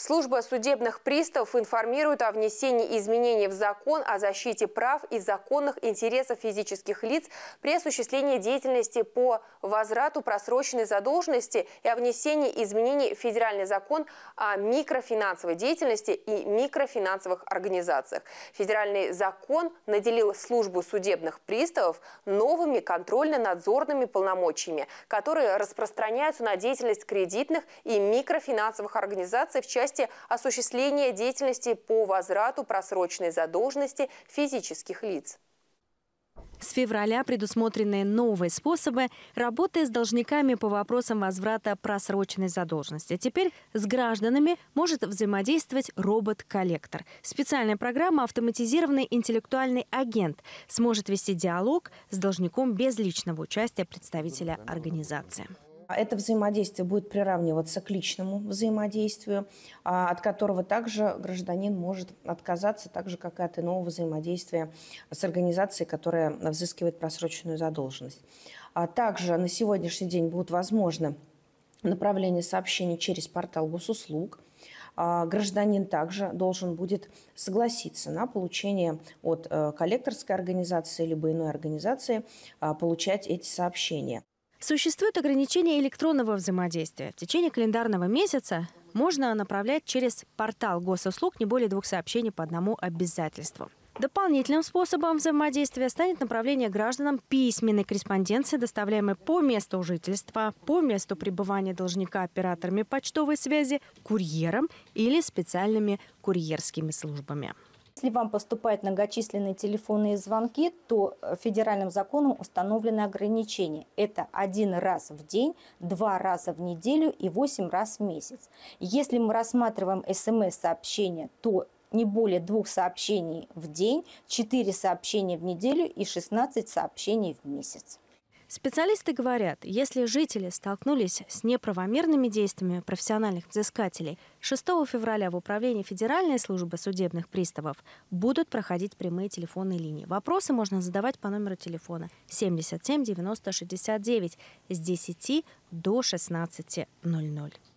Служба судебных приставов информирует о внесении изменений в закон о защите прав и законных интересов физических лиц при осуществлении деятельности по возврату просроченной задолженности и о внесении изменений в федеральный закон о микрофинансовой деятельности и микрофинансовых организациях. Федеральный закон наделил службу судебных приставов новыми контрольно-надзорными полномочиями, которые распространяются на деятельность кредитных и микрофинансовых организаций в части части осуществления деятельности по возврату просроченной задолженности физических лиц. С февраля предусмотрены новые способы работы с должниками по вопросам возврата просроченной задолженности. Теперь с гражданами может взаимодействовать робот-коллектор. Специальная программа «Автоматизированный интеллектуальный агент» сможет вести диалог с должником без личного участия представителя организации. А это взаимодействие будет приравниваться к личному взаимодействию, а, от которого также гражданин может отказаться, так же, как и от иного взаимодействия с организацией, которая взыскивает просроченную задолженность. А также на сегодняшний день будут возможны направление сообщений через портал госуслуг. Гражданин также должен будет согласиться на получение от э, коллекторской организации либо иной организации получать эти сообщения. Существует ограничение электронного взаимодействия. В течение календарного месяца можно направлять через портал госуслуг не более двух сообщений по одному обязательству. Дополнительным способом взаимодействия станет направление гражданам письменной корреспонденции, доставляемой по месту жительства, по месту пребывания должника операторами почтовой связи, курьером или специальными курьерскими службами. Если вам поступают многочисленные телефонные звонки, то э, федеральным законом установлены ограничения. Это один раз в день, два раза в неделю и восемь раз в месяц. Если мы рассматриваем смс-сообщения, то не более двух сообщений в день, четыре сообщения в неделю и 16 сообщений в месяц. Специалисты говорят, если жители столкнулись с неправомерными действиями профессиональных взыскателей, 6 февраля в Управлении Федеральной службы судебных приставов будут проходить прямые телефонные линии. Вопросы можно задавать по номеру телефона 77 90 69 с 10 до 16.00.